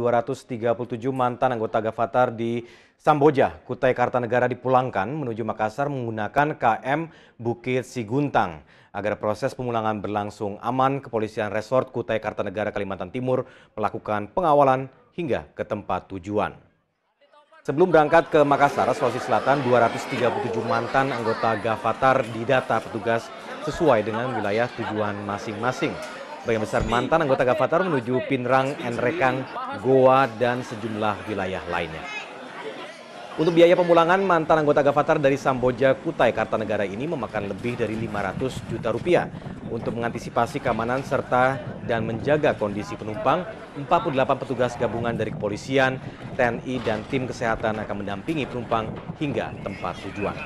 237 mantan anggota Gavatar di Samboja, Kutai Kartanegara dipulangkan menuju Makassar menggunakan KM Bukit Siguntang. Agar proses pemulangan berlangsung aman, kepolisian resort Kutai Kartanegara Kalimantan Timur melakukan pengawalan hingga ke tempat tujuan. Sebelum berangkat ke Makassar, Sulawesi Selatan, 237 mantan anggota Gavatar didata petugas sesuai dengan wilayah tujuan masing-masing. Bagian besar mantan anggota Gavatar menuju Pinrang, Enrekang, Goa, dan sejumlah wilayah lainnya. Untuk biaya pemulangan, mantan anggota Gavatar dari Samboja, Kutai, Kartanegara ini memakan lebih dari 500 juta rupiah. Untuk mengantisipasi keamanan serta dan menjaga kondisi penumpang, 48 petugas gabungan dari kepolisian, TNI, dan tim kesehatan akan mendampingi penumpang hingga tempat tujuan.